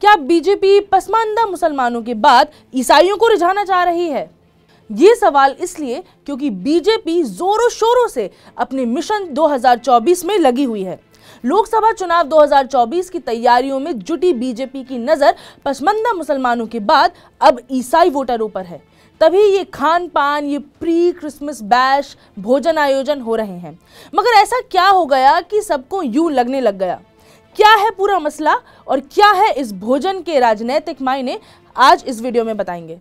क्या बीजेपी पसमानदा मुसलमानों के बाद ईसाइयों को रिझाना चाह रही है ये सवाल इसलिए क्योंकि बीजेपी जोरों शोरों से अपने मिशन 2024 में लगी हुई है लोकसभा चुनाव 2024 की तैयारियों में जुटी बीजेपी की नज़र पसमंदा मुसलमानों के बाद अब ईसाई वोटरों पर है तभी ये खान पान ये प्री क्रिसमस बैश भोजन आयोजन हो रहे हैं मगर ऐसा क्या हो गया कि सबको यूं लगने लग गया क्या है पूरा मसला और क्या है इस भोजन के राजनैतिक मायने आज इस वीडियो में बताएंगे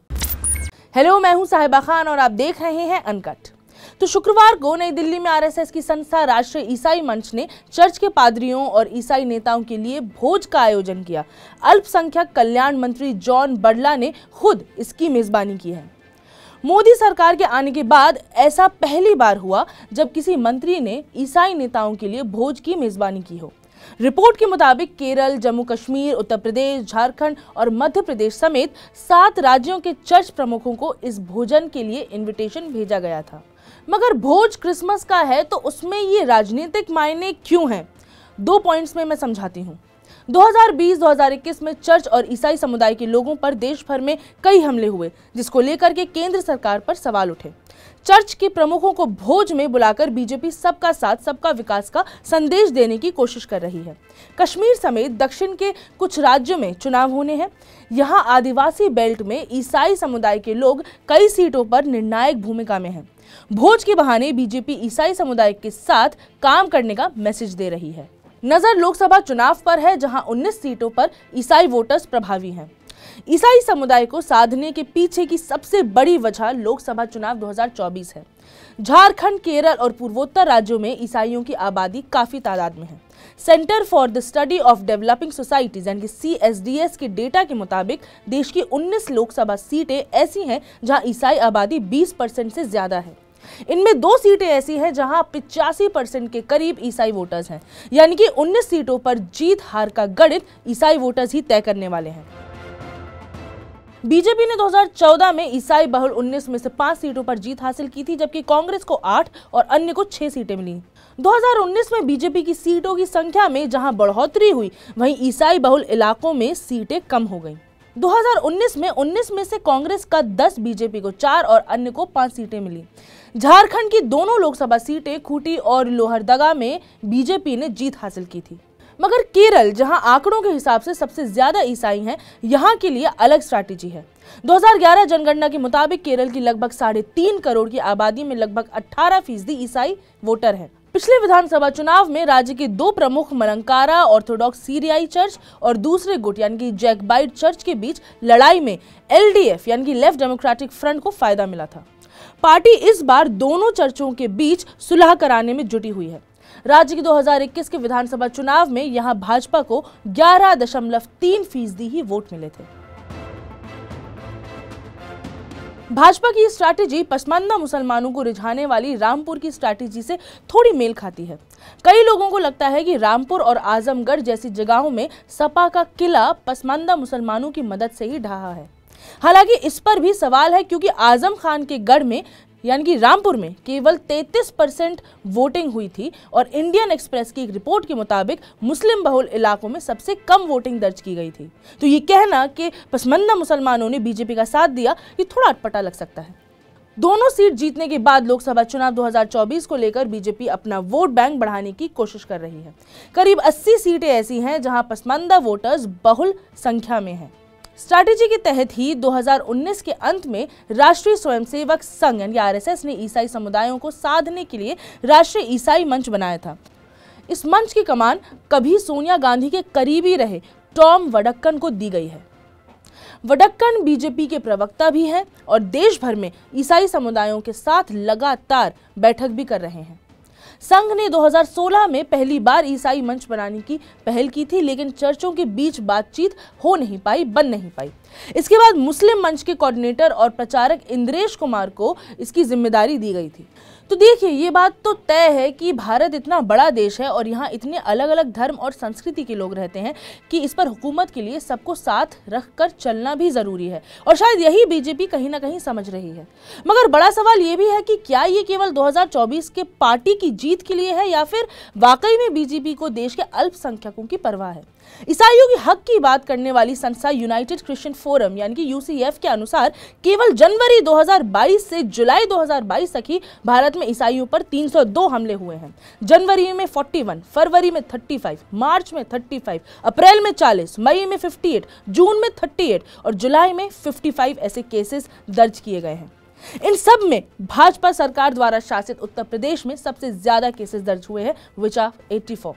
हेलो मैं हूं साहिबा खान और आप देख रहे हैं अनकट तो शुक्रवार को नई दिल्ली में आरएसएस की संस्था राष्ट्रीय ईसाई मंच ने चर्च के पादरियों और ईसाई नेताओं के लिए भोज का आयोजन किया अल्पसंख्यक कल्याण मंत्री जॉन बडला ने खुद इसकी मेजबानी की है मोदी सरकार के आने के बाद ऐसा पहली बार हुआ जब किसी मंत्री ने ईसाई नेताओं के लिए भोज की मेजबानी की हो रिपोर्ट के मुताबिक केरल जम्मू कश्मीर उत्तर प्रदेश झारखंड और मध्य प्रदेश समेत सात राज्यों के चर्च प्रमुखों को इस भोजन के लिए इनविटेशन भेजा गया था मगर भोज क्रिसमस का है तो उसमें ये राजनीतिक मायने क्यों हैं दो पॉइंट्स में मैं समझाती हूँ 2020-2021 में चर्च और ईसाई समुदाय के लोगों पर देश भर में कई हमले हुए जिसको लेकर के केंद्र सरकार पर सवाल उठे चर्च के प्रमुखों को भोज में बुलाकर बीजेपी सबका साथ सबका विकास का संदेश देने की कोशिश कर रही है कश्मीर समेत दक्षिण के कुछ राज्यों में चुनाव होने हैं यहाँ आदिवासी बेल्ट में ईसाई समुदाय के लोग कई सीटों पर निर्णायक भूमिका में हैं भोज के बहाने बीजेपी ईसाई समुदाय के साथ काम करने का मैसेज दे रही है नजर लोकसभा चुनाव पर है जहां 19 सीटों पर ईसाई वोटर्स प्रभावी हैं ईसाई समुदाय को साधने के पीछे की सबसे बड़ी वजह लोकसभा चुनाव 2024 है झारखंड केरल और पूर्वोत्तर राज्यों में ईसाइयों की आबादी काफ़ी तादाद में है center for the study of developing societies यानी सी एस एस डी के डेटा के मुताबिक देश की 19 लोकसभा सीटें ऐसी हैं जहां ईसाई आबादी 20 परसेंट से ज़्यादा है इनमें दो सीटें ऐसी हैं जहां पिचासी परसेंट के करीब ईसाई वोटर्स हैं यानी कि 19 सीटों पर जीत हार का गणित ईसाई वोटर्स ही तय करने वाले हैं बीजेपी ने 2014 में ईसाई बहुल 19 में से पांच सीटों पर जीत हासिल की थी जबकि कांग्रेस को आठ और अन्य को छह सीटें मिली 2019 में बीजेपी की सीटों की संख्या में जहां बढ़ोतरी हुई वहीं ईसाई बहुल इलाकों में सीटें कम हो गईं। 2019 में 19 में से कांग्रेस का 10 बीजेपी को चार और अन्य को पांच सीटें मिली झारखंड की दोनों लोकसभा सीटें खूटी और लोहरदगा में बीजेपी ने जीत हासिल की थी मगर केरल जहां आंकड़ों के हिसाब से सबसे ज्यादा ईसाई हैं यहां के लिए अलग स्ट्रैटेजी है 2011 जनगणना के मुताबिक केरल की लगभग साढ़े तीन करोड़ की आबादी में लगभग 18 फीसदी ईसाई वोटर हैं पिछले विधानसभा चुनाव में राज्य के दो प्रमुख मलंकारा ऑर्थोडॉक्स सीरियाई चर्च और दूसरे गुट यानी कि जैकबाइट चर्च के बीच लड़ाई में एलडीएफ यानी कि लेफ्ट डेमोक्रेटिक फ्रंट को फायदा मिला था पार्टी इस बार दोनों चर्चों के बीच सुलह कराने में जुटी हुई है राज्य की 2021 के विधानसभा चुनाव में यहां भाजपा को 11.3 दशमलव फीसदी ही वोट मिले थे भाजपा की स्ट्रैटेजी पसमानदा मुसलमानों को रिझाने वाली रामपुर की स्ट्रैटेजी से थोड़ी मेल खाती है कई लोगों को लगता है कि रामपुर और आजमगढ़ जैसी जगहों में सपा का किला पसमानदा मुसलमानों की मदद से ही ढहा है हालांकि इस पर भी सवाल है क्योंकि आजम खान के गढ़ में यानी कि रामपुर में केवल 33 परसेंट वोटिंग हुई थी और इंडियन एक्सप्रेस की एक रिपोर्ट के मुताबिक मुस्लिम बहुल इलाकों में सबसे कम वोटिंग दर्ज की गई थी तो ये कहना कि पसमंदा मुसलमानों ने बीजेपी का साथ दिया ये थोड़ा अटपटा लग सकता है दोनों सीट जीतने के बाद लोकसभा चुनाव 2024 को लेकर बीजेपी अपना वोट बैंक बढ़ाने की कोशिश कर रही है करीब 80 सीटें ऐसी हैं जहां पसमानदा वोटर्स बहुल संख्या में हैं स्ट्रैटेजी के तहत ही 2019 के अंत में राष्ट्रीय स्वयंसेवक संघ यानी आरएसएस ने ईसाई समुदायों को साधने के लिए राष्ट्रीय ईसाई मंच बनाया था इस मंच की कमान कभी सोनिया गांधी के करीबी रहे टॉम वडक्कन को दी गई है वडक्कन बीजेपी के प्रवक्ता भी हैं और देश भर में ईसाई समुदायों के साथ लगातार बैठक भी कर रहे हैं संघ ने 2016 में पहली बार ईसाई मंच बनाने की पहल की थी लेकिन चर्चों के बीच बातचीत हो नहीं पाई बन नहीं पाई इसके बाद मुस्लिम मंच के कोऑर्डिनेटर और प्रचारक इंद्रेश कुमार को इसकी जिम्मेदारी दी गई थी तो देखिए ये बात तो तय है कि भारत इतना बड़ा देश है और यहाँ इतने अलग अलग धर्म और संस्कृति के लोग रहते हैं कि इस पर हुकूमत के लिए सबको साथ रख कर चलना भी ज़रूरी है और शायद यही बीजेपी कहीं ना कहीं समझ रही है मगर बड़ा सवाल ये भी है कि क्या ये केवल 2024 के पार्टी की जीत के लिए है या फिर वाकई में बीजेपी को देश के अल्पसंख्यकों की परवाह है ईसाइयों के हक की बात करने वाली संस्था यूनाइटेड क्रिश्चियन फोरम यानी कि यूसीएफ के अनुसार केवल जनवरी 2022 से जुलाई 2022 तक ही भारत में ईसाइयों पर 302 हमले हुए हैं जनवरी में 41, फरवरी में 35, मार्च में 35, अप्रैल में 40, मई में 58, जून में 38 और जुलाई में 55 ऐसे केसेस दर्ज किए गए हैं इन सब में भाजपा सरकार द्वारा शासित उत्तर प्रदेश में सबसे ज्यादा केसेस दर्ज हुए हैं which are 84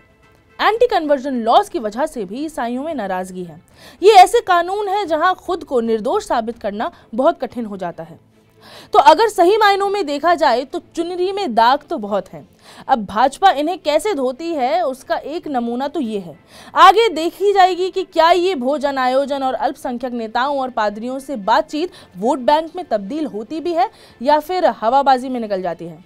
anti conversion laws की वजह से भी ईसाइयों में नाराजगी है ये ऐसे कानून है जहां खुद को निर्दोष साबित करना बहुत कठिन हो जाता है तो अगर सही मायनों में देखा जाए तो चुनरी में दाग तो बहुत हैं अब भाजपा इन्हें कैसे धोती है उसका एक नमूना तो ये है आगे देखी जाएगी कि क्या ये भोजन आयोजन और अल्पसंख्यक नेताओं और पादरियों से बातचीत वोट बैंक में तब्दील होती भी है या फिर हवाबाजी में निकल जाती है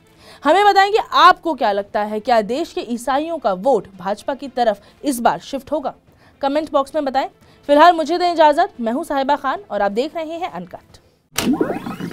हमें बताएं कि आपको क्या लगता है क्या देश के ईसाइयों का वोट भाजपा की तरफ इस बार शिफ्ट होगा कमेंट बॉक्स में बताएं फिलहाल मुझे दें इजाज़त मैं हूं साहिबा खान और आप देख रहे हैं अनकट